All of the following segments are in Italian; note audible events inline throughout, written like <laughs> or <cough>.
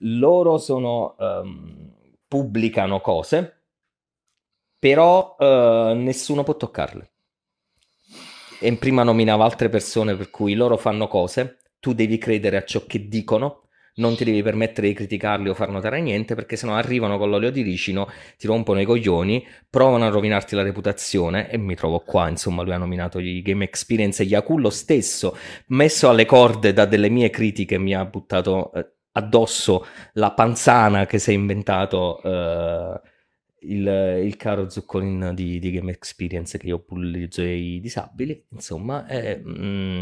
loro sono, um, pubblicano cose, però uh, nessuno può toccarle. E prima nominavo altre persone per cui loro fanno cose, tu devi credere a ciò che dicono, non ti devi permettere di criticarli o far notare niente perché sennò arrivano con l'olio di ricino, ti rompono i coglioni, provano a rovinarti la reputazione e mi trovo qua, insomma, lui ha nominato i Game Experience e Yaku lo stesso, messo alle corde da delle mie critiche mi ha buttato eh, addosso la panzana che si è inventato eh, il, il, caro zuccolino di, di, Game Experience che io bullizzo i disabili, insomma, è, mm,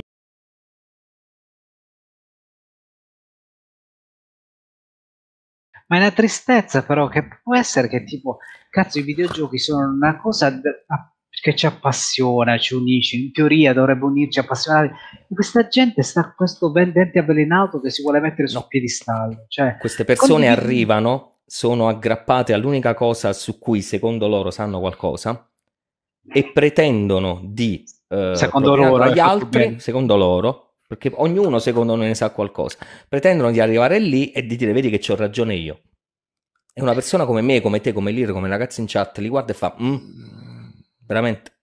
ma è una tristezza però che può essere che tipo cazzo i videogiochi sono una cosa a che ci appassiona, ci unisce, in teoria dovrebbe unirci, appassionare. questa gente sta questo vendente avvelenato che si vuole mettere sul piedistallo. Cioè, queste persone quando... arrivano, sono aggrappate all'unica cosa su cui secondo loro sanno qualcosa e pretendono di... Eh, secondo loro. Agli altri, secondo loro, perché ognuno secondo noi ne sa qualcosa, pretendono di arrivare lì e di dire vedi che ho ragione io. E una persona come me, come te, come Lir, come ragazzi in chat li guarda e fa... Mm, veramente.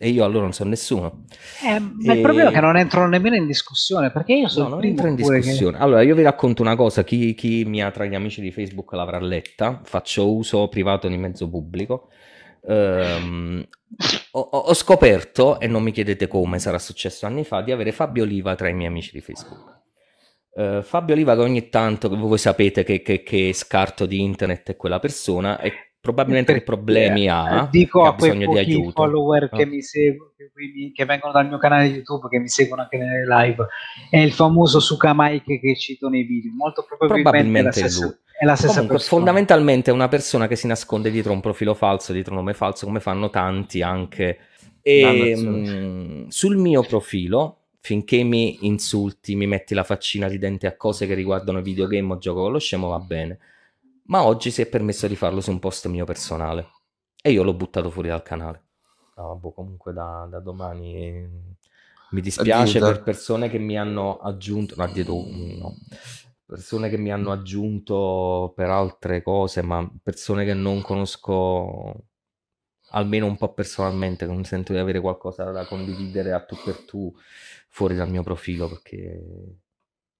E io allora non so nessuno. Eh, ma e... il problema è che non entro nemmeno in discussione, perché io sono... No, non entro in discussione. Che... Allora, io vi racconto una cosa, chi, chi ha tra gli amici di Facebook l'avrà letta, faccio uso privato di mezzo pubblico. Um, ho, ho, scoperto, e non mi chiedete come, sarà successo anni fa, di avere Fabio Oliva tra i miei amici di Facebook. Uh, Fabio Oliva che ogni tanto, voi sapete che, che, che scarto di internet è quella persona, e probabilmente che problemi eh, ha eh, dico a quei pochi follower che, ah. mi seguono, che, mi, che vengono dal mio canale YouTube che mi seguono anche nelle live è il famoso Suka che, che cito nei video molto probabilmente, probabilmente è la stessa, è la stessa Comunque, persona fondamentalmente è una persona che si nasconde dietro un profilo falso dietro un nome falso come fanno tanti anche e, ehm, mh, sul mio profilo finché mi insulti mi metti la faccina ridente a cose che riguardano videogame o gioco con lo scemo va bene ma oggi si è permesso di farlo su un post mio personale e io l'ho buttato fuori dal canale. No, boh, comunque da, da domani mm, mi dispiace Aggiunta. per persone che mi hanno aggiunto, no, dietro, mm, no, persone che mi hanno aggiunto per altre cose, ma persone che non conosco almeno un po' personalmente, non sento di avere qualcosa da condividere a tu per tu fuori dal mio profilo perché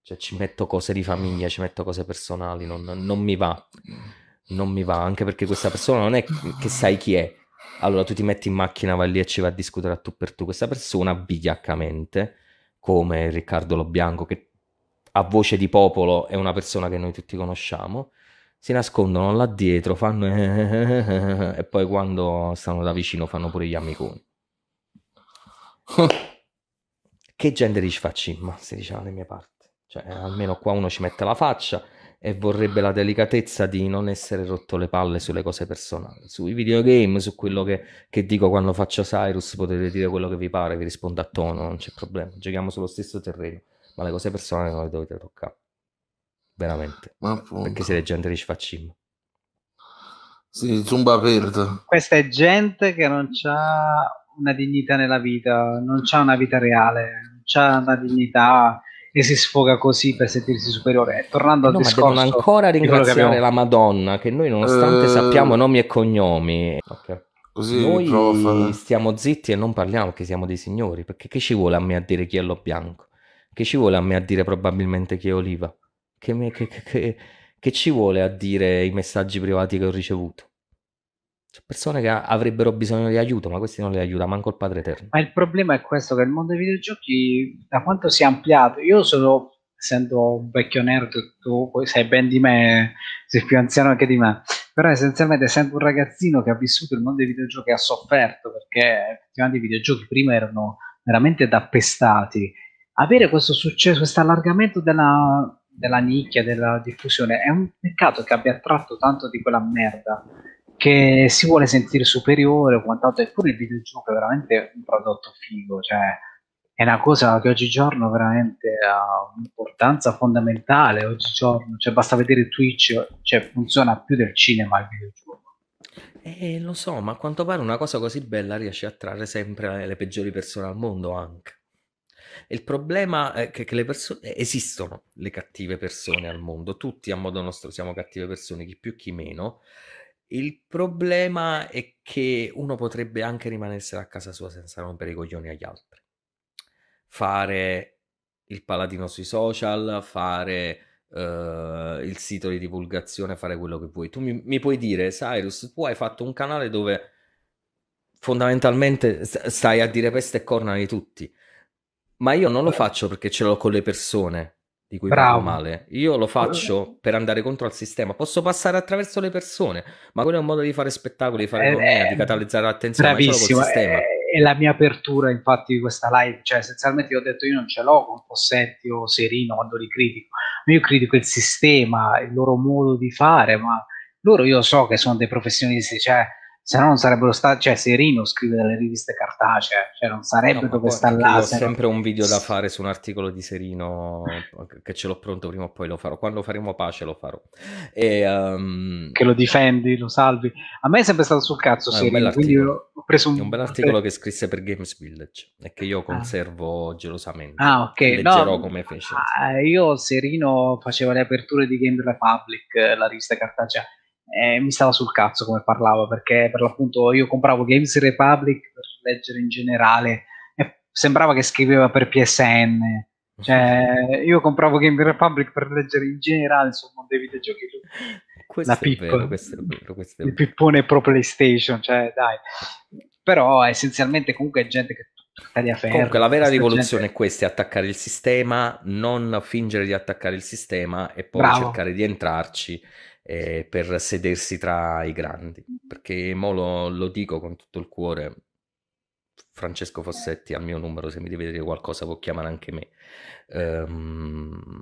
cioè ci metto cose di famiglia, ci metto cose personali, non, non mi va. Non mi va, anche perché questa persona non è che sai chi è. Allora tu ti metti in macchina, vai lì e ci vai a discutere a tu per tu. Questa persona vigliaccamente, come Riccardo Lobianco, che a voce di popolo è una persona che noi tutti conosciamo, si nascondono là dietro, fanno <laughs> e poi quando stanno da vicino fanno pure gli amiconi. <laughs> che gender rich facci? si diceva alle mie parti. Cioè, almeno qua uno ci mette la faccia e vorrebbe la delicatezza di non essere rotto le palle sulle cose personali, sui videogame, su quello che, che dico quando faccio Cyrus, potete dire quello che vi pare, vi rispondo a tono, non c'è problema, giochiamo sullo stesso terreno, ma le cose personali non le dovete toccare, veramente, perché siete gente di sfaccimmo. Sì, zumba verde. Questa è gente che non ha una dignità nella vita, non ha una vita reale, non ha una dignità e si sfoga così per sentirsi superiore. Eh, tornando eh al no, discorso, ma ancora ringraziare abbiamo... la Madonna che noi nonostante eh... sappiamo nomi e cognomi. Okay. Così noi prof... Eh. stiamo zitti e non parliamo che siamo dei signori, perché che ci vuole a me a dire chi è lo bianco? Che ci vuole a me a dire probabilmente chi è oliva? Che, me, che, che, che ci vuole a dire i messaggi privati che ho ricevuto? C'è persone che avrebbero bisogno di aiuto, ma questi non li aiuta, manco il Padre Eterno. Ma il problema è questo, che il mondo dei videogiochi, da quanto si è ampliato, io sono, essendo un vecchio nerd, tu poi sai ben di me, sei più anziano anche di me, però essenzialmente essendo un ragazzino che ha vissuto il mondo dei videogiochi ha sofferto, perché effettivamente i videogiochi prima erano veramente d'appestati. Avere questo successo, questo allargamento della, della nicchia, della diffusione, è un peccato che abbia attratto tanto di quella merda che si vuole sentire superiore o quant'altro, eppure il videogioco è veramente un prodotto figo, cioè è una cosa che oggigiorno veramente ha un'importanza fondamentale, oggigiorno, cioè basta vedere Twitch, cioè funziona più del cinema il videogioco. Eh, eh lo so, ma a quanto pare una cosa così bella riesce a attrarre sempre le peggiori persone al mondo anche. Il problema è che, che le persone eh, esistono le cattive persone al mondo, tutti a modo nostro siamo cattive persone, chi più chi meno, il problema è che uno potrebbe anche rimanersela a casa sua senza rompere i coglioni agli altri. Fare il paladino sui social, fare Uh, il sito di divulgazione, fare quello che vuoi. Tu mi, mi, puoi dire, Cyrus, tu hai fatto un canale dove fondamentalmente stai a dire peste e corna di tutti, ma io non lo faccio perché ce l'ho con le persone, di cui Bravo. parlo male. Io lo faccio per andare contro il sistema. Posso passare attraverso le persone, ma quello è un modo di fare spettacoli, di fare eh, economia, di eh, catalizzare l'attenzione. Bravissimo, è, è, la mia apertura infatti di questa live. Cioè, essenzialmente io ho detto io non ce l'ho con Possetti o Serino quando li critico. Io critico il sistema, il loro modo di fare, ma loro io so che sono dei professionisti, cioè se no non sarebbero stati, cioè Serino scrive delle riviste cartacee, cioè non sarebbe no, dove sta là. Ho sempre un video da fare su un articolo di Serino che ce l'ho pronto prima o poi lo farò, quando faremo pace lo farò. E, um... Che lo difendi, lo salvi. A me è sempre stato sul cazzo ah, Serino, quindi ho preso un... È un bel articolo che scrisse per Games Village e che io ah. conservo ah. gelosamente. Ah ok, Leggerò no, come fece. Ah, io Serino facevo le aperture di Game Republic, la rivista cartacea eh, mi stava sul cazzo come parlava perché per l'appunto io compravo Games Republic per leggere in generale e sembrava che scriveva per PSN cioè io compravo Games Republic per leggere in generale sul mondo dei videogiochi questo, la piccola il pippone pro PlayStation cioè dai però essenzialmente comunque è gente che Ferro, Comunque, la vera rivoluzione gente... è questa: è attaccare il sistema, non fingere di attaccare il sistema e poi Bravo. cercare di entrarci eh, per sedersi tra i grandi. Mm-hmm. Perché mo lo, lo, dico con tutto il cuore, Francesco Fossetti al mio numero, se mi deve dire qualcosa può chiamare anche me. Um,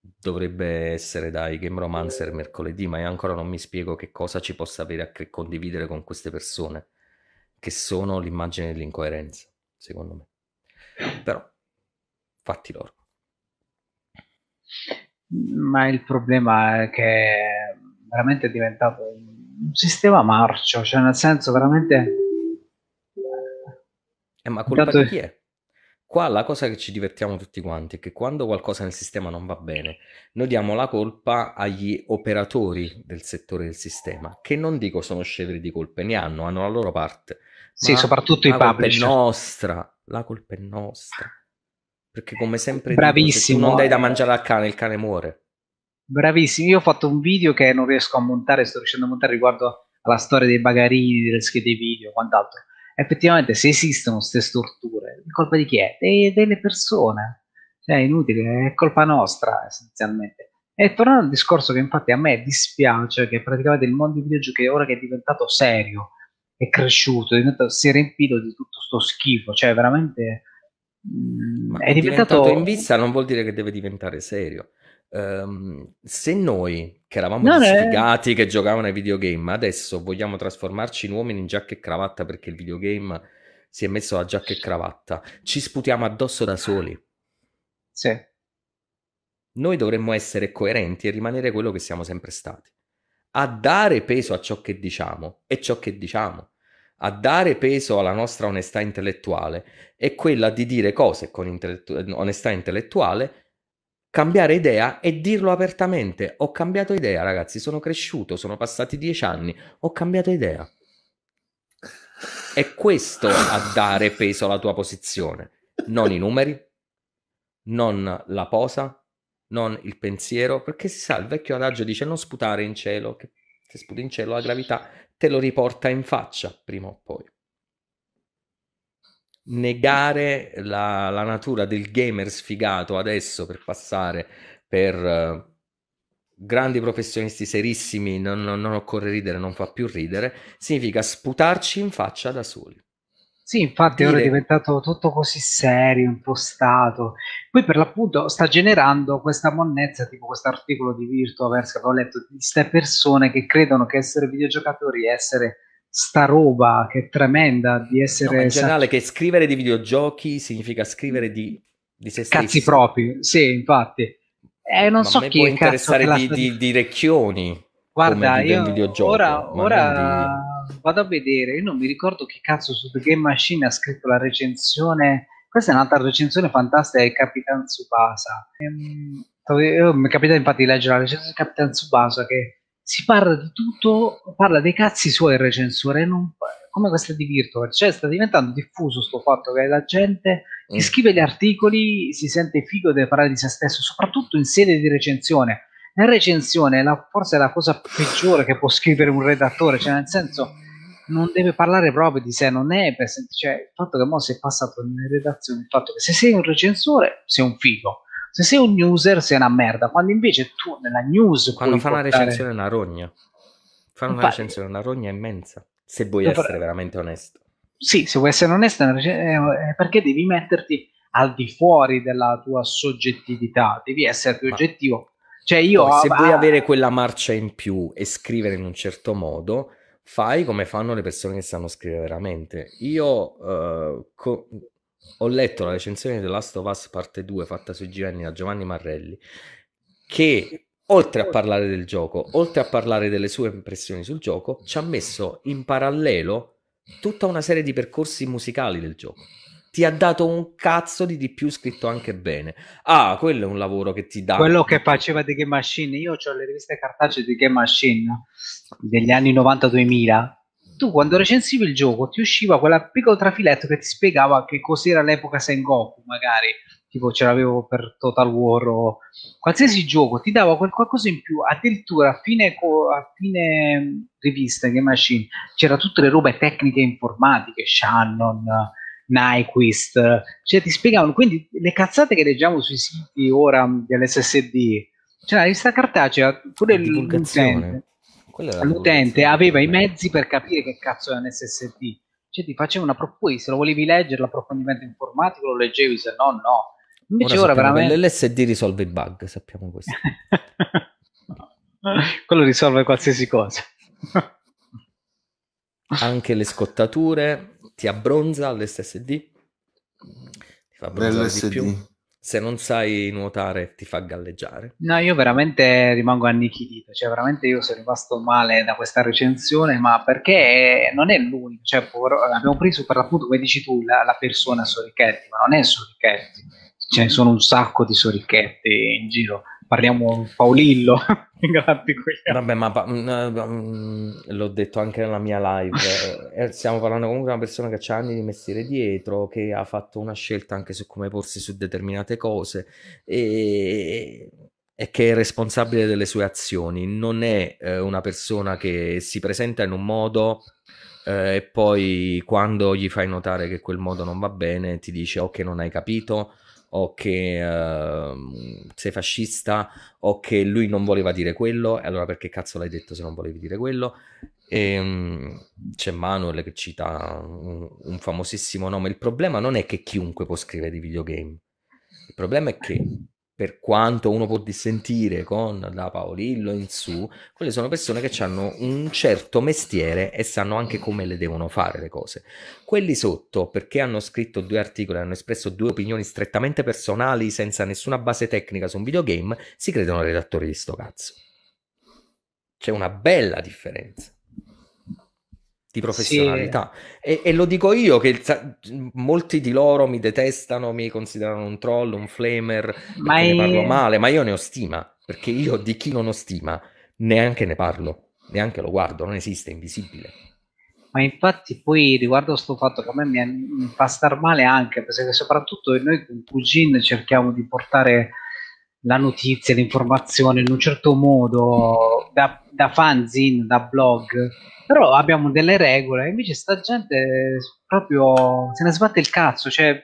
dovrebbe essere dai Game Romancer mercoledì, ma io ancora non mi spiego che cosa ci possa avere a che condividere con queste persone, che sono l'immagine dell'incoerenza, secondo me. Però, fatti loro. Ma il problema è che veramente diventato un sistema marcio, cioè nel senso veramente... Eh, ma colpa di chi è? Qua la cosa che ci divertiamo tutti quanti è che quando qualcosa nel sistema non va bene, noi diamo la colpa agli operatori del settore del sistema, che non dico sono scevri di colpe, ne hanno, hanno la loro parte. Sì, soprattutto i publisher. La colpa è nostra, la colpa è nostra. Perché come sempre... Bravissimo. Dico, se non dai da eh. mangiare al cane, il cane muore. Bravissimi, io ho fatto un video che non riesco a montare, sto riuscendo a montare riguardo alla storia dei bagarini, delle schede video, quant'altro. Effettivamente, se esistono queste storture, colpa di chi è? De- delle persone. Cioè, è inutile, è colpa nostra, essenzialmente. E tornando al discorso che infatti a me dispiace che praticamente il mondo dei videogiochi ora che è diventato serio, è cresciuto, è diventato, si è riempito di tutto sto schifo, cioè veramente... Mh, mm, è diventato... diventato in vista non vuol dire che deve diventare serio. Um, se noi che eravamo non sfigati che giocavano ai videogame adesso vogliamo trasformarci in uomini in giacca e cravatta perché il videogame si è messo la giacca e cravatta ci sputiamo addosso da soli sì. noi dovremmo essere coerenti e rimanere quello che siamo sempre stati a dare peso a ciò che diciamo e ciò che diciamo a dare peso alla nostra onestà intellettuale è quella di dire cose con intellettu- onestà intellettuale cambiare idea e dirlo apertamente. Ho cambiato idea, ragazzi, sono cresciuto, sono passati dieci anni, ho cambiato idea. È questo a dare peso alla tua posizione, non i numeri, non la posa, non il pensiero, perché si sa, il vecchio adagio dice non sputare in cielo, che se sputi in cielo la gravità te lo riporta in faccia prima o poi negare la, la, natura del gamer sfigato adesso per passare per eh, grandi professionisti serissimi, non, non, non, occorre ridere, non fa più ridere, significa sputarci in faccia da soli. Sì, infatti Dire... ora è diventato tutto così serio, impostato. Poi per l'appunto sta generando questa monnezza, tipo questo articolo di Virtuaverse che avevo letto, di queste persone che credono che essere videogiocatori è essere sta roba che è tremenda di essere... No, in generale sac- che scrivere di videogiochi significa scrivere di, di se stessi. Cazzi propri, sì, infatti. Eh, non ma so chi può interessare di, sta... di, di, Recchioni. Guarda, io videogioco, ora, ora di... vado a vedere, io non mi ricordo chi cazzo su The Game Machine ha scritto la recensione, questa è un'altra recensione fantastica di Capitan Tsubasa. Ehm, oh, mi capitato infatti di leggere la recensione di Capitan Tsubasa che si parla di tutto, parla dei cazzi suoi il recensore, non, come questa di Virtual, cioè sta diventando diffuso questo fatto che la gente mm. che scrive gli articoli si sente figo deve parlare di se stesso, soprattutto in sede di recensione. La recensione la, forse è la cosa peggiore che può scrivere un redattore, cioè nel senso non deve parlare proprio di sé, non è per, cioè, il fatto che mo sei passato in redazione, il fatto che se sei un recensore sei un figo, se sei un user sei una merda, quando invece tu nella news quando fa portare... una recensione è una rogna. Fanno una recensione è una rogna immensa, se vuoi essere però... veramente onesto. Sì, se vuoi essere onesto perché devi metterti al di fuori della tua soggettività, devi essere più Ma... oggettivo. Cioè io, Poi, se ah, vuoi ah, avere quella marcia in più e scrivere in un certo modo, fai come fanno le persone che sanno scrivere veramente. Io uh, co- ho letto la recensione The Last of Us parte 2 fatta sui GN da Giovanni Marrelli che oltre a parlare del gioco, oltre a parlare delle sue impressioni sul gioco, ci ha messo in parallelo tutta una serie di percorsi musicali del gioco. Ti ha dato un cazzo di di più scritto anche bene. Ah, quello è un lavoro che ti dà. Quello che faceva The Game Machine, io ho le riviste cartacee di Game Machine degli anni 90-2000 tu quando recensivi il gioco ti usciva quella piccolo trafiletto che ti spiegava che cos'era l'epoca Sengoku, magari tipo ce l'avevo per Total War o qualsiasi gioco, ti dava qualcosa in più, addirittura a fine, co- a fine mm, rivista Game Machine c'era tutte le robe tecniche informatiche, Shannon, Nyquist, cioè ti spiegavano, quindi le cazzate che leggiamo sui siti ora mm, dell'SSD, cioè la rivista cartacea pure l'internet l'utente aveva i mezzi per capire che cazzo è un SSD. Cioè ti faceva una proposta, se lo volevi leggere l'approfondimento informatico lo leggevi, se no no. Invece ora, ora veramente... L'LSD risolve i bug, sappiamo questo. <laughs> Quello risolve qualsiasi cosa. Anche le scottature, ti abbronza l'SSD, ti fa bronzare di più se non sai nuotare ti fa galleggiare. No, io veramente rimango annichilito, cioè veramente io sono rimasto male da questa recensione, ma perché non è l'unico, cioè, por- abbiamo preso per l'appunto, come dici tu, la, la persona Sorichetti, ma non è Sorichetti, ce cioè sono un sacco di Sorichetti in giro parliamo un Paolillo. <laughs> Vabbè, ma pa- mm, eh, mm, l'ho detto anche nella mia live. <laughs> Eh, eh, stiamo parlando comunque di una persona che ha anni di mestiere dietro, che ha fatto una scelta anche su come porsi su determinate cose e, e che è responsabile delle sue azioni. Non è eh, una persona che si presenta in un modo e poi quando gli fai notare che quel modo non va bene ti dice ok, non hai capito o che uh, sei fascista o che lui non voleva dire quello e allora perché cazzo l'hai detto se non volevi dire quello e, um, c'è Manuel che cita un, un famosissimo nome il problema non è che chiunque può scrivere di videogame il problema è che per quanto uno può dissentire con da Paolillo in su, quelle sono persone che hanno un certo mestiere e sanno anche come le devono fare le cose. Quelli sotto, perché hanno scritto due articoli, hanno espresso due opinioni strettamente personali senza nessuna base tecnica su un videogame, si credono redattori di sto cazzo. C'è una bella differenza di professionalità. Sì. E, e, lo dico io che sa, molti di loro mi detestano, mi considerano un troll, un flamer, ma è... ne parlo male, ma io ne ho stima, perché io di chi non ho stima neanche ne parlo, neanche lo guardo, non esiste, è invisibile. Ma infatti poi riguardo a questo fatto che a me mi, mi fa star male anche, perché soprattutto noi con Cugin cerchiamo di portare la notizia, l'informazione in un certo modo da, da fanzine, da blog, però abbiamo delle regole, invece sta gente proprio se ne sbatte il cazzo, cioè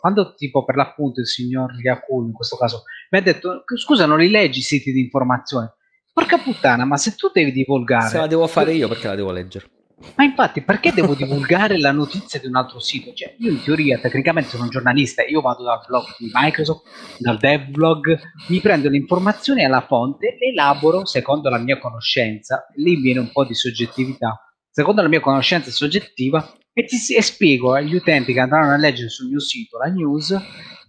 quando tipo per l'appunto il signor Yakul in questo caso mi ha detto scusa non li leggi i siti di informazione, porca puttana ma se tu devi divulgare... Se la devo fare io perché la devo leggere ma infatti, perché devo divulgare la notizia di un altro sito? Cioè, io in teoria, tecnicamente, sono un giornalista, io vado dal blog di Microsoft, dal devlog, mi prendo le informazioni alla fonte, le elaboro secondo la mia conoscenza, lì viene un po' di soggettività, secondo la mia conoscenza soggettiva, e, ti, e spiego agli utenti che andranno a leggere sul mio sito la news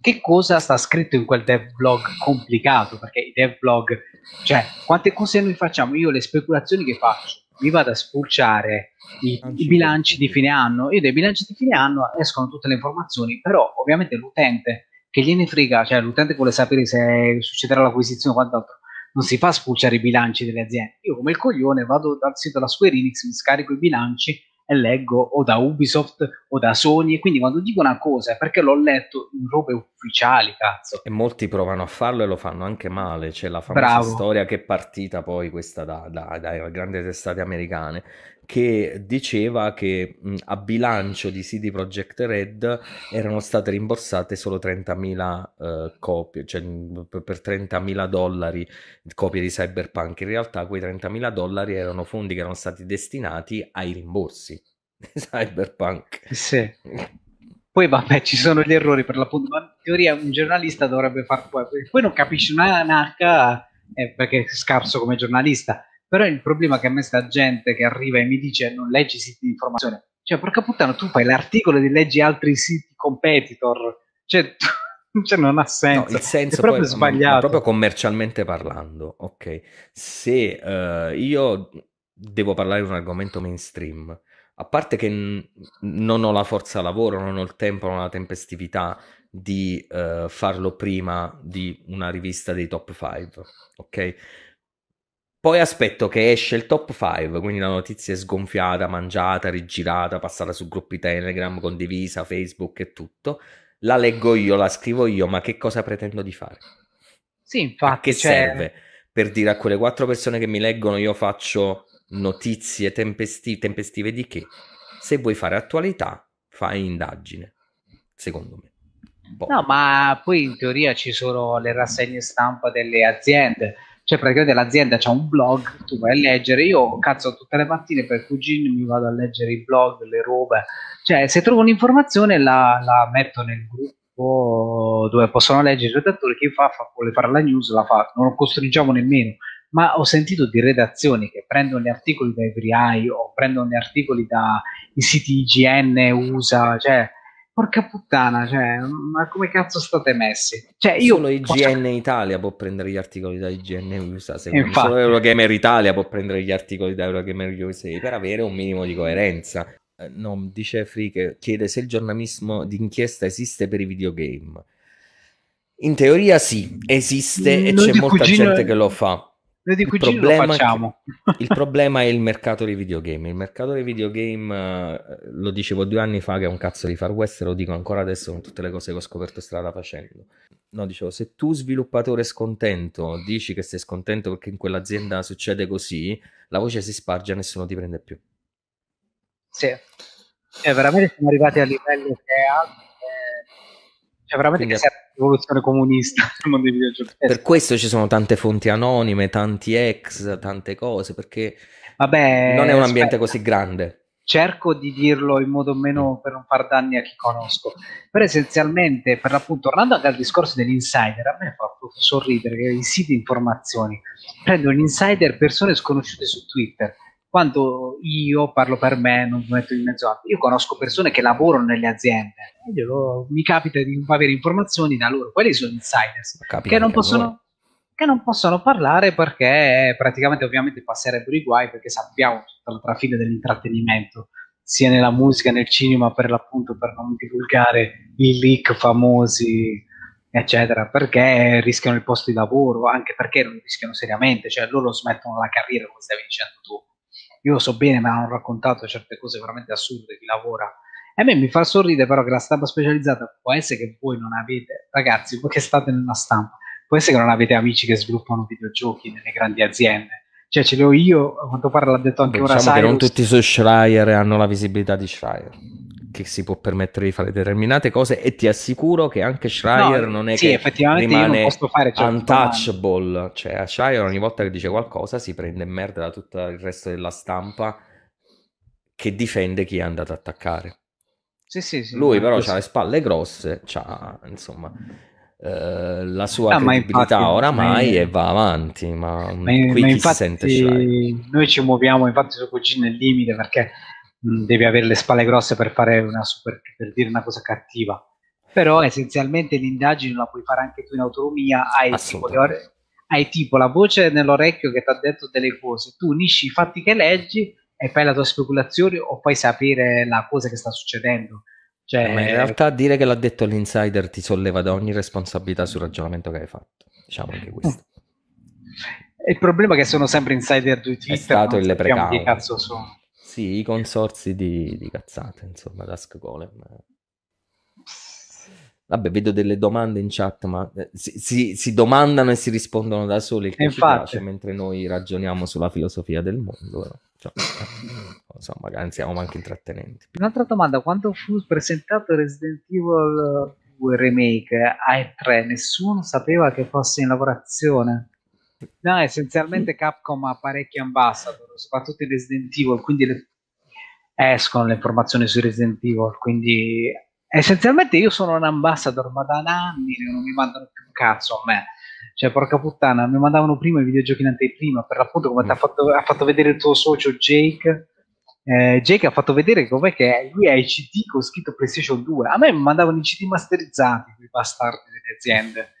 che cosa sta scritto in quel devlog complicato, perché i devlog, cioè, quante cose noi facciamo? Io le speculazioni che faccio, mi vado a spulciare i, i bilanci di fine anno. Io dei bilanci di fine anno escono tutte le informazioni, però ovviamente l'utente che gliene frega, cioè l'utente vuole sapere se succederà l'acquisizione o quant'altro, non si fa spulciare i bilanci delle aziende. Io come il coglione vado dal sito della Square Enix, mi scarico i bilanci e leggo o da Ubisoft o da Sony e quindi quando dico una cosa è perché l'ho letto in robe ufficiali, cazzo. E molti provano a farlo e lo fanno anche male, c'è la famosa Bravo. storia che è partita poi questa da, da, da grandi testate americane che diceva che mh, a bilancio di CD Projekt Red erano state rimborsate solo 30.000 uh, eh, copie, cioè per 30.000 dollari copie di Cyberpunk. In realtà quei 30.000 dollari erano fondi che erano stati destinati ai rimborsi di <laughs> Cyberpunk. Sì. Poi vabbè, ci sono gli errori per l'appunto, ma in teoria un giornalista dovrebbe far poi, poi non capisce una H eh, perché è scarso come giornalista però il problema è che a me sta gente che arriva e mi dice non leggi siti di informazione, cioè porca puttana tu fai l'articolo e leggi altri siti competitor, cioè, <laughs> cioè non ha senso, no, il senso è proprio poi, sbagliato. Proprio commercialmente parlando, ok, se uh, io devo parlare di un argomento mainstream, a parte che n- non ho la forza lavoro, non ho il tempo, non ho la tempestività di uh, farlo prima di una rivista dei top 5, ok? Poi aspetto che esce il top 5, quindi la notizia è sgonfiata, mangiata, rigirata, passata su gruppi Telegram, condivisa, Facebook e tutto. La leggo io, la scrivo io, ma che cosa pretendo di fare? Sì, infatti. A che cioè... serve? Per dire a quelle quattro persone che mi leggono io faccio notizie tempesti- tempestive di che? Se vuoi fare attualità, fai indagine, secondo me. Boh. No, ma poi in teoria ci sono le rassegne stampa delle aziende cioè praticamente l'azienda c'ha un blog, tu vai a leggere, io cazzo tutte le mattine per cugino mi vado a leggere i blog, le robe, cioè se trovo un'informazione la, la metto nel gruppo dove possono leggere i redattori, chi fa, fa, vuole fare la news la fa, non lo costringiamo nemmeno, ma ho sentito di redazioni che prendono gli articoli da Briai o prendono gli articoli da i siti IGN, USA, cioè porca puttana, cioè, ma come cazzo state messi? Cioè, io Solo IGN Italia può prendere gli articoli da IGN USA, Infatti. solo Eurogamer Italia può prendere gli articoli da Eurogamer USA per avere un minimo di coerenza. Eh, no, dice Free che chiede se il giornalismo d'inchiesta esiste per i videogame. In teoria sì, esiste mm, e c'è molta cugino... gente che lo fa. Noi di cugini lo facciamo. Che, il <laughs> problema è il mercato dei videogame. Il mercato dei videogame, eh, lo dicevo due anni fa, che è un cazzo di far west, e lo dico ancora adesso con tutte le cose che ho scoperto strada facendo. No, dicevo, se tu sviluppatore scontento dici che sei scontento perché in quell'azienda succede così, la voce si sparge e nessuno ti prende più. Sì, cioè, veramente siamo arrivati a livello che è alto cioè, veramente Quindi... che serve la rivoluzione comunista <laughs> nel mondo dei videogiochi. Per questo ci sono tante fonti anonime, tanti ex, tante cose, perché Vabbè, non è un ambiente aspetta. così grande cerco di dirlo in modo meno per non far danni a chi conosco. Però essenzialmente, per l'appunto, tornando anche al discorso dell'insider, a me fa sorridere che i siti informazioni prendono insider persone sconosciute su Twitter quando io parlo per me, non mi metto in mezzo a io conosco persone che lavorano nelle aziende, glielo, mi capita di avere informazioni da loro, quelli sono insiders che non, possono, che non, possono, parlare perché praticamente ovviamente passerebbero i guai perché sappiamo tutta la trafila dell'intrattenimento sia nella musica, nel cinema per l'appunto per non divulgare i leak famosi eccetera, perché rischiano il posto di lavoro, anche perché non rischiano seriamente, cioè loro smettono la carriera come stavi dicendo tu io so bene, mi hanno raccontato certe cose veramente assurde, di lavora. E a me mi fa sorridere però che la stampa specializzata può essere che voi non avete, ragazzi, voi che state nella stampa, può essere che non avete amici che sviluppano videogiochi nelle grandi aziende. Cioè ce l'ho io, a quanto pare l'ha detto anche diciamo ora Cyrus. Diciamo che non tutti su Schreier hanno la visibilità di Schreier che si può permettere di fare determinate cose e ti assicuro che anche Schreier no, non è sì, che effettivamente rimane io non posso fare untouchable, domande. cioè Schreier ogni volta che dice qualcosa si prende in merda da tutto il resto della stampa che difende chi è andato ad attaccare. Sì, sì, sì, Lui però ha le spalle grosse, ha insomma eh, la sua no, credibilità infatti, oramai ma... e va avanti, ma, ma qui ma chi infatti, sente Schreier? Noi ci muoviamo infatti su Cugino il limite perché Mm, devi avere le spalle grosse per fare una super, per dire una cosa cattiva. Però essenzialmente l'indagine la puoi fare anche tu in autonomia, hai, tipo, ore, hai tipo, la voce nell'orecchio che ti ha detto delle cose, tu unisci i fatti che leggi e fai la tua speculazione o fai sapere la cosa che sta succedendo. Cioè, in realtà dire che l'ha detto l'insider ti solleva da ogni responsabilità sul ragionamento che hai fatto, diciamo anche questo. Il problema è che sono sempre insider di Twitter. È stato il leprecaun. Che cazzo sono. Sì, i consorsi di, di cazzate, insomma, Task Golem. Eh. Vabbè, vedo delle domande in chat, ma eh, si, si, si domandano e si rispondono da soli il eh, piace, mentre noi ragioniamo sulla filosofia del mondo. Cioè, so, magari siamo anche intrattenenti. Un'altra domanda, quando fu presentato Resident Evil 2 Remake ai 3, nessuno sapeva che fosse in lavorazione? No, essenzialmente Capcom ha parecchi ambassador, soprattutto i Resident Evil, quindi le... escono le informazioni su Resident Evil, quindi essenzialmente io sono un ambassador, ma da anni non mi mandano più un cazzo a me. Cioè, porca puttana, mi mandavano prima i videogiochi in anteprima, per l'appunto come ti ha fatto, ha fatto vedere il tuo socio Jake, eh, Jake ha fatto vedere com'è che lui ha i CD con scritto PlayStation 2. A me mi mandavano i CD masterizzati, quei bastardi delle aziende.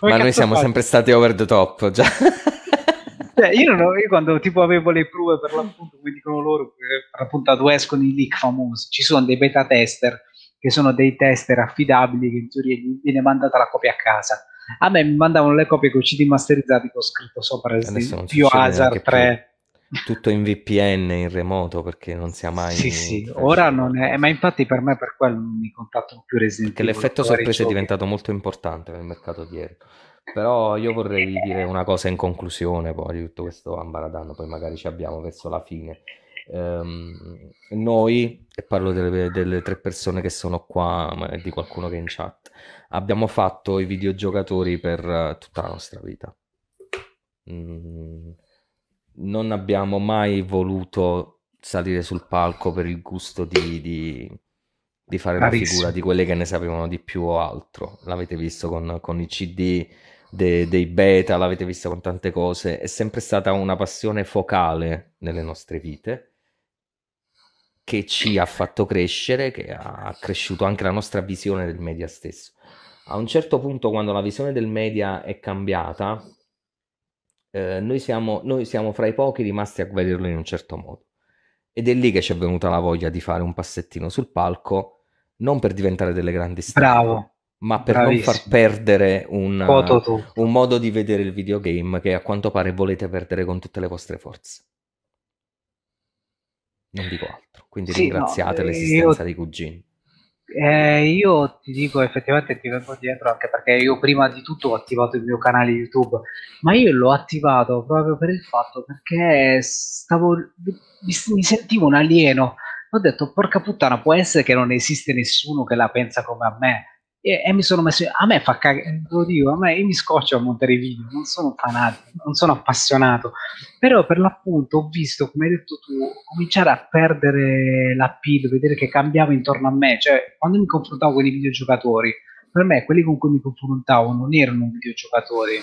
Ma noi siamo fai? sempre stati over the top, già. Cioè, io, ho, io, quando tipo avevo le prove per l'appunto, come dicono loro, per l'appunto escono i leak famosi, ci sono dei beta tester che sono dei tester affidabili che in teoria gli viene mandata la copia a casa. A me mi mandavano le copie con CD masterizzati con scritto sopra, il più Hazard 3 tutto in VPN in remoto perché non sia mai sì sì ora non è ma infatti per me per quello non mi contattano più Resident Evil l'effetto sorpresa è diventato molto importante nel mercato di ieri però io vorrei dire una cosa in conclusione poi di tutto questo ambaradanno poi magari ci abbiamo verso la fine ehm, noi e parlo delle, delle, tre persone che sono qua ma di qualcuno che è in chat abbiamo fatto i videogiocatori per eh, tutta la nostra vita mm non abbiamo mai voluto salire sul palco per il gusto di, di, di fare la figura di quelle che ne sapevano di più o altro. L'avete visto con, con i CD de, dei beta, l'avete visto con tante cose. È sempre stata una passione focale nelle nostre vite che ci ha fatto crescere, che ha cresciuto anche la nostra visione del media stesso. A un certo punto, quando la visione del media è cambiata, eh, noi, siamo, noi siamo fra i pochi rimasti a vederlo in un certo modo. Ed è lì che ci è venuta la voglia di fare un passettino sul palco, non per diventare delle grandi stelle, Bravo. ma per Bravissimo. non far perdere una, un modo di vedere il videogame che a quanto pare volete perdere con tutte le vostre forze. Non dico altro, quindi sì, ringraziate no, eh, l'esistenza io... dei cugini. Eh, io ti dico effettivamente ti vengo dietro anche perché io prima di tutto ho attivato il mio canale YouTube, ma io l'ho attivato proprio per il fatto perché stavo, mi, mi sentivo un alieno. Ho detto, porca puttana, può essere che non esiste nessuno che la pensa come a me e, e mi sono messo a me fa cagare, eh, lo dico, a me io mi scoccio a montare i video, non sono fanatico, non sono appassionato, però per l'appunto ho visto, come hai detto tu, cominciare a perdere la l'appeal, vedere che cambiava intorno a me, cioè quando mi confrontavo con i videogiocatori, per me quelli con cui mi confrontavo non erano videogiocatori,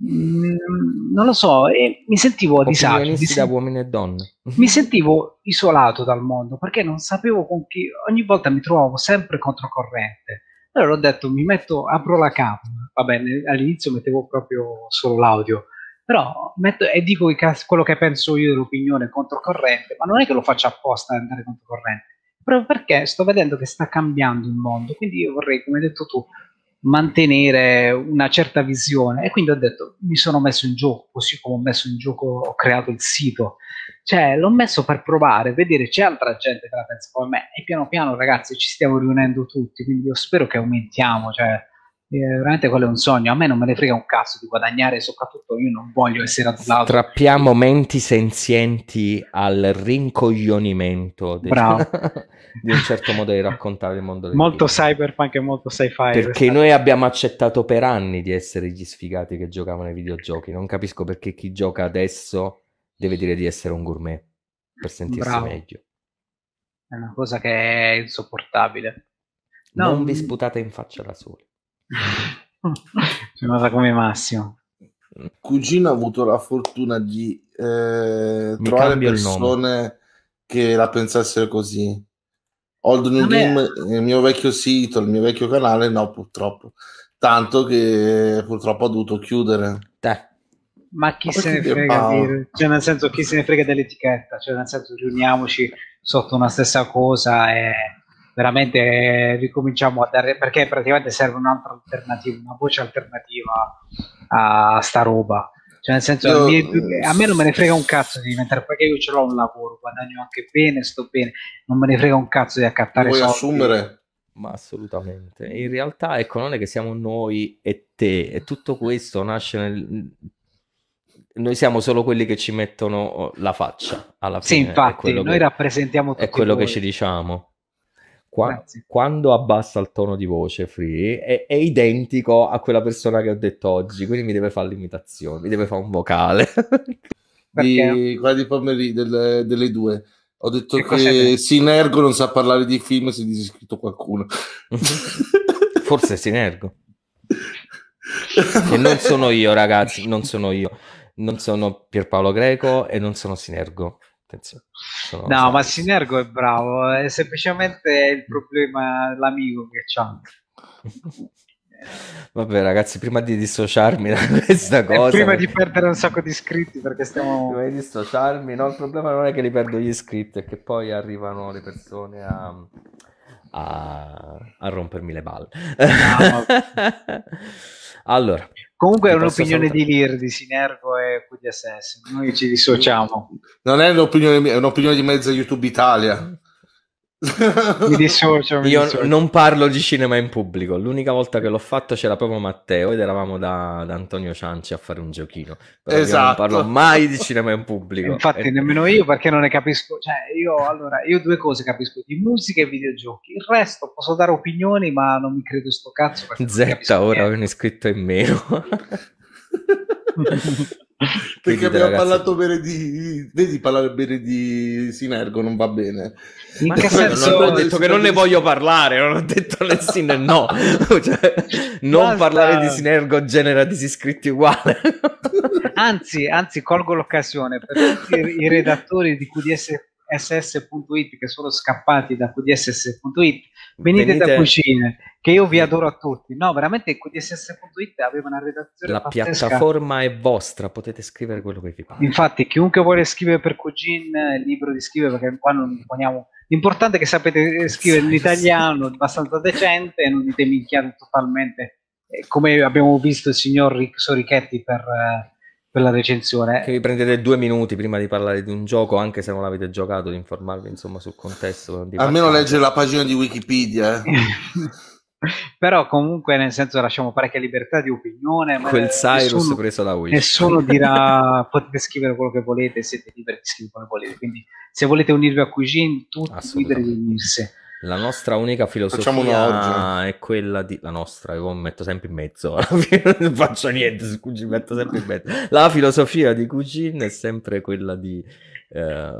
Mm, non lo so, e mi sentivo a disagio. Di da uomini e donne. Mi sentivo isolato dal mondo perché non sapevo con chi. Ogni volta mi trovavo sempre controcorrente. Allora ho detto, mi metto, apro la cam, va bene, all'inizio mettevo proprio solo l'audio, però metto, e dico cas- quello che penso io dell'opinione controcorrente, ma non è che lo faccio apposta ad andare controcorrente, proprio perché sto vedendo che sta cambiando il mondo, quindi io vorrei, come hai detto tu, mantenere una certa visione e quindi ho detto mi sono messo in gioco così come ho messo in gioco ho creato il sito cioè l'ho messo per provare vedere c'è altra gente che la pensa come me e piano piano ragazzi ci stiamo riunendo tutti quindi io spero che aumentiamo cioè eh, veramente quello è un sogno. A me non me ne frega un cazzo di guadagnare, soprattutto io non voglio essere adulato. Trappiamo menti senzienti al rincoglionimento di, <laughs> di un certo modo di raccontare il mondo. molto film. cyberpunk e molto sci-fi. Perché noi abbiamo accettato per anni di essere gli sfigati che giocavano ai videogiochi. Non capisco perché chi gioca adesso deve dire di essere un gourmet per sentirsi Bravo. meglio. È una cosa che è insopportabile. No, non vi mm. sputate in faccia da soli. <laughs> Sono andata come Massimo. Cugino ha avuto la fortuna di eh, trovare persone che la pensassero così. Old New Vabbè. Game, il mio vecchio sito, il mio vecchio canale, no, purtroppo. Tanto che purtroppo ha dovuto chiudere. Te. Ma chi Ma se ne frega? cioè, nel senso, chi se ne frega dell'etichetta? Cioè, nel senso, riuniamoci sotto una stessa cosa e veramente eh, ricominciamo a dare perché praticamente serve un'altra alternativa, una voce alternativa a sta roba. Cioè, nel senso, io, mi, eh, a me non me ne frega un cazzo di diventare perché io ce l'ho un lavoro, guadagno anche bene, sto bene, non me ne frega un cazzo di accattare vuoi soldi. assumere? Ma assolutamente. In realtà, ecco, non è che siamo noi e te, e tutto questo nasce nel, noi siamo solo quelli che ci mettono la faccia alla fine. Sì, infatti, noi rappresentiamo tutti. È quello voi. che ci diciamo. Qua, quando abbassa il tono di voce free è, è, identico a quella persona che ho detto oggi, quindi mi deve fare l'imitazione, mi deve fare un vocale. <laughs> di, quella di Pomeri, delle, delle due. Ho detto che, che Sinergo non sa parlare di film se dice scritto qualcuno. <laughs> Forse Sinergo. <laughs> e non sono io, ragazzi, non sono io. Non sono Pierpaolo Greco e non sono Sinergo. Attenzione. no, ma Sinergo è bravo, è semplicemente il problema l'amico che c'ha. <laughs> Vabbè, ragazzi, prima di dissociarmi da questa <laughs> cosa, e prima perché... di perdere un sacco di iscritti, perché stiamo. Prima di dissociarmi, no, il problema non è che li perdo gli iscritti, è che poi arrivano le persone a. a, a rompermi le balle. No, ah, <laughs> allora, Comunque è un'opinione di Lir, di Sinergo e QDSS, noi ci dissociamo. Non è un'opinione mia, è un'opinione di mezza YouTube Italia mi <laughs> dissocio, mi io dissocio. non parlo di cinema in pubblico. L'unica volta che l'ho fatto c'era proprio Matteo ed eravamo da, da Antonio Cianci a fare un giochino. Però esatto. non parlo mai di cinema in pubblico. Infatti, eh. nemmeno io perché non ne capisco. Cioè, io allora, io due cose capisco: di musica e videogiochi. Il resto posso dare opinioni, ma non mi credo sto cazzo. Zetta ora ho un iscritto in meno. <laughs> <laughs> perché abbiamo ragazzi. parlato bene di vedi parlare bene di Sinergo non va bene ma che <laughs> cioè, senso non ho detto che non ne voglio parlare non ho detto le Sine no <laughs> cioè, non Basta. parlare di Sinergo genera disiscritti uguale anzi, anzi colgo l'occasione per tutti i redattori di QDSS.it che sono scappati da QDSS.it venite, venite da cucine che io vi adoro a tutti. No, veramente QDSS.it aveva una redazione. La pazzesca. piattaforma è vostra, potete scrivere quello che vi pare. Infatti, chiunque vuole scrivere per Cugin è libero di scrivere perché qua non poniamo. L'importante è che sapete scrivere in italiano abbastanza decente e non dite minchiate totalmente, eh, come abbiamo visto il signor Rick Sorichetti per. Uh, per la recensione. Che vi prendete due minuti prima di parlare di un gioco, anche se non l'avete giocato, di informarvi insomma sul contesto. Almeno leggere la pagina di Wikipedia. Eh. <laughs> però comunque nel senso lasciamo parecchia libertà di opinione quel Cyrus nessuno, preso da Wish nessuno <laughs> dirà potete scrivere quello che volete siete liberi di scrivere quello che volete quindi se volete unirvi a Cuisine tutti liberi di unirsi la nostra unica filosofia è quella di la nostra io mi metto sempre in mezzo <laughs> non faccio niente su mi metto sempre in mezzo la filosofia di Cuisine è sempre quella di eh,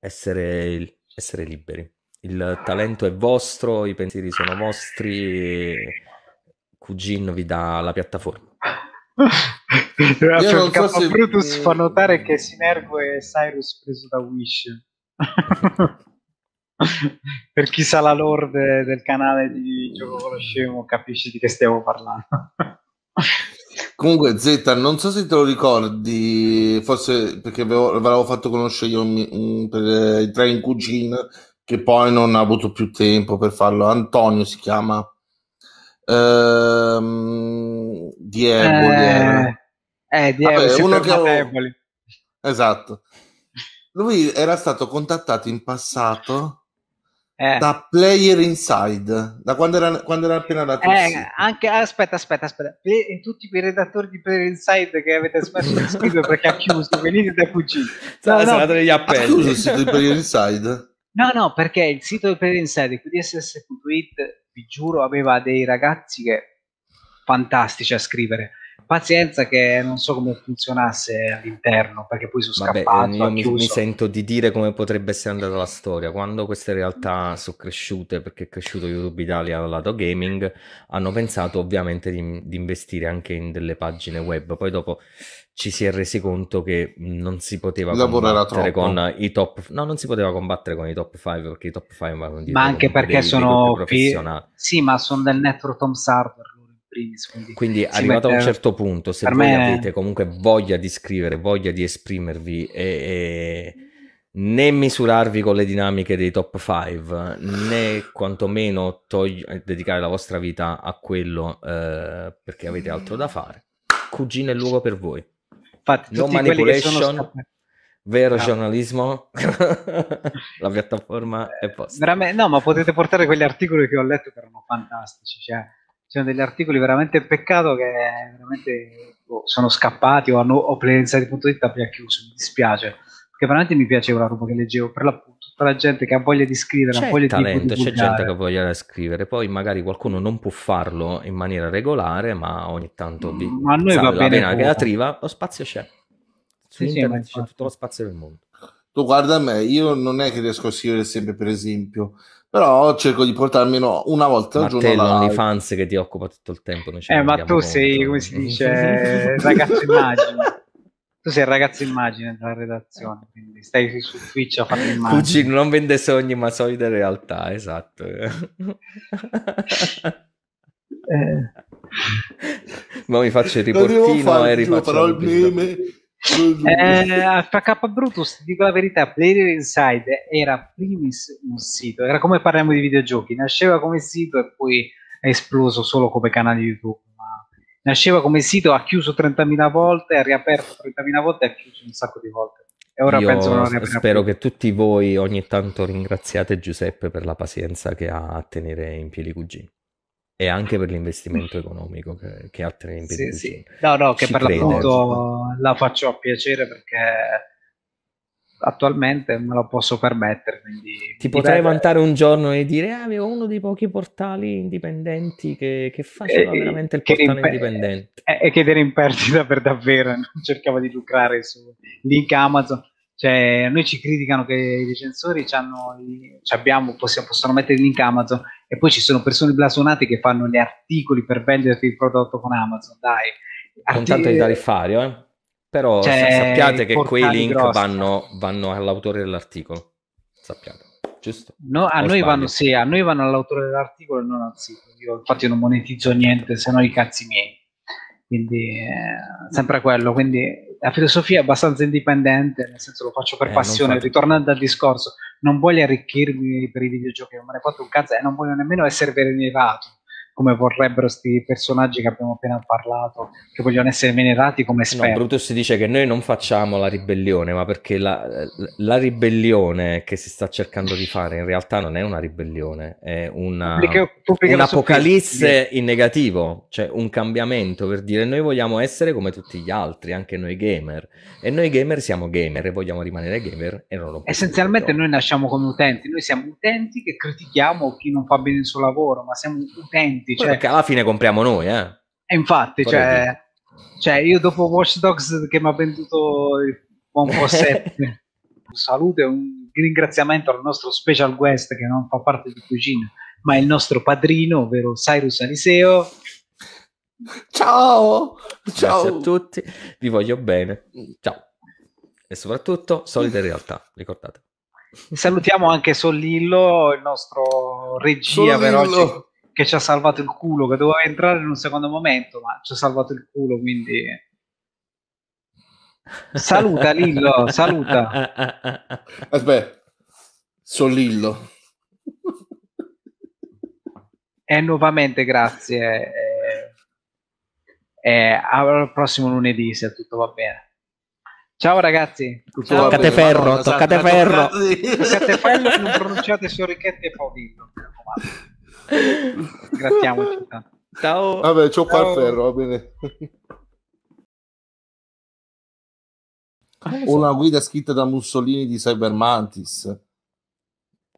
essere, essere liberi il talento è vostro, i pensieri sono vostri, Cugino vi dà la piattaforma. Io cioè, non so se... Brutus fa notare che Sinergo è Cyrus preso da Wish. <laughs> per chi sa la lord del canale di Gioco con lo Scemo capisce di che stiamo parlando. Comunque, Zeta, non so se te lo ricordi, forse perché ve l'avevo fatto conoscere io per entrare eh, in cucina, che poi non ha avuto più tempo per farlo. Antonio si chiama ehm, di Eboli. Eh, eh, di Vabbè, uno che avevo... Esatto. Lui era stato contattato in passato eh. da Player Inside, da quando era, quando era appena dato. Eh, anche, aspetta, aspetta, aspetta. E tutti quei redattori di Player Inside che avete smesso di scrivere perché ha chiuso, venite da fuggire. No, no. Sarà degli appelli. Ha chiuso il sito di Player Inside? No, no, perché il sito del Parere di Serie, qdss.it, vi giuro, aveva dei ragazzi che fantastici a scrivere Pazienza che non so come funzionasse all'interno, perché poi sono Vabbè, scappato. Io mi, mi, sento di dire come potrebbe essere andata la storia. Quando queste realtà sono cresciute, perché è cresciuto YouTube Italia dal lato gaming, hanno pensato ovviamente di, di investire anche in delle pagine web. Poi dopo ci si è resi conto che non si poteva Lavorerà combattere troppo. con i top no non si poteva combattere con i top 5 perché i top 5 vanno dietro ma anche perché dei, sono dei professionali sì ma sono del network Tom Server primis. Quindi, quindi arrivato a un certo punto, se per voi me... avete comunque voglia di scrivere, voglia di esprimervi e, e né misurarvi con le dinamiche dei top 5, né quantomeno togli- dedicare la vostra vita a quello eh, perché avete altro da fare, cugino è il luogo per voi. Infatti, non manipulation vero no. giornalismo <laughs> la piattaforma è posta veramente no ma potete portare quegli articoli che ho letto che erano fantastici cioè sono degli articoli veramente peccato che veramente boh, sono scappati o hanno o di punto di vista appena chiuso, mi dispiace, perché veramente mi piaceva la roba che leggevo, per l'appunto tutta la gente che ha voglia di scrivere, c'è ha voglia talento, di C'è gente che ha voglia di scrivere, poi magari qualcuno non può farlo in maniera regolare, ma ogni tanto vi... Ma a noi sa, va bene la creativa, lo spazio c'è. Su sì, sì, c'è tutto lo spazio del mondo. Tu guarda me, io non è che riesco a scrivere sempre, per esempio, però cerco di portarmi almeno una volta al giorno. Ma la... fans che ti occupa tutto il tempo. Eh, ma tu sei, come si dice, <laughs> ragazzo immagine. Tu sei il ragazzo immagine della redazione, quindi stai su Twitch a fare immagini. Cugino, non vende sogni, ma solide realtà, esatto. eh. <laughs> Ma mi faccio il riportino e rifaccio... Però il meme... Questo eh, FK Brutus, dico la verità, Player Inside era primis un sito, era come parliamo di videogiochi, nasceva come sito e poi è esploso solo come canale YouTube. Ma nasceva come sito, ha chiuso 30.000 volte, ha riaperto 30.000 volte e ha chiuso un sacco di volte. E ora Io penso che non riaprirà Spero più. che tutti voi ogni tanto ringraziate Giuseppe per la pazienza che ha a tenere in piedi i cugini e anche per l'investimento economico che, che altri imprenditori. Sì, sì. No, no, che per crede. l'appunto la faccio a piacere perché attualmente me lo posso permettere. Quindi Ti potrei deve... vantare un giorno e dire ah, avevo uno dei pochi portali indipendenti che, che faceva e, eh, veramente il portale in, indipendente. E, eh, e che era in perdita per davvero, non cercava di lucrare su link Amazon. Cioè, noi ci criticano che i recensori ci abbiamo, possiamo, possono mettere il link Amazon e poi ci sono persone blasonate che fanno gli articoli per venderti il prodotto con Amazon, dai. Arti- con tanto di tariffario, eh? Però cioè, sappiate che quei link vanno, vanno, all'autore dell'articolo, sappiate. Giusto? No, a, noi vanno, sì, a noi vanno all'autore dell'articolo e non al sito. Io infatti non monetizzo niente se no i cazzi miei. Quindi eh, sempre quello. Quindi la filosofia è abbastanza indipendente, nel senso lo faccio per eh, passione, fate... ritornando al discorso, non voglio arricchirmi per i videogiochi, non me ne fatto un cazzo e non voglio nemmeno essere venerato come vorrebbero questi personaggi che abbiamo appena parlato, che vogliono essere venerati come esperti. No, Brutus dice che noi non facciamo la ribellione, ma perché la, la, ribellione che si sta cercando di fare in realtà non è una ribellione, è una, apocalisse in negativo, cioè un cambiamento per dire noi vogliamo essere come tutti gli altri, anche noi gamer, e noi gamer siamo gamer e vogliamo rimanere gamer e non lo Essenzialmente noi nasciamo come utenti, noi siamo utenti che critichiamo chi non fa bene il suo lavoro, ma siamo utenti momenti. Cioè... Perché alla fine compriamo noi, eh. E infatti, cioè, cioè, io dopo Watch Dogs che mi ha venduto il buon Possetti, <laughs> un saluto e un ringraziamento al nostro special guest che non fa parte di Cucina, ma è il nostro padrino, ovvero Cyrus Aliseo. Ciao! Ciao Grazie a tutti, vi voglio bene. Ciao. E soprattutto, solida in realtà, ricordate. Salutiamo anche Sollillo, il nostro regia Solillo. per oggi che ci ha salvato il culo, che doveva entrare in un secondo momento, ma ci ha salvato il culo, quindi... Saluta Lillo, saluta. Aspetta, sono Lillo. E nuovamente grazie. E al prossimo lunedì, se tutto va bene. Ciao ragazzi, Ciao, toccate ferro, Madonna, toccate, toccate ferro. Toccate ferro, non pronunciate sorrichette e paudillo. Grazie. Ciao. Vabbè, c'ho qua il ferro, va bene. O una guida scritta da Mussolini di Cybermantis.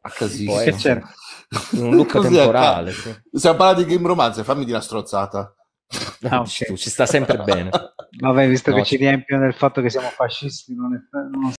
A casino. un look temporale. Sì. Stiamo parlando di game romance, fammi di una strozzata. no, ah, okay. ci sta sempre bene. <laughs> Vabbè, visto no, che ci riempiono del fatto che siamo fascisti, non è... Non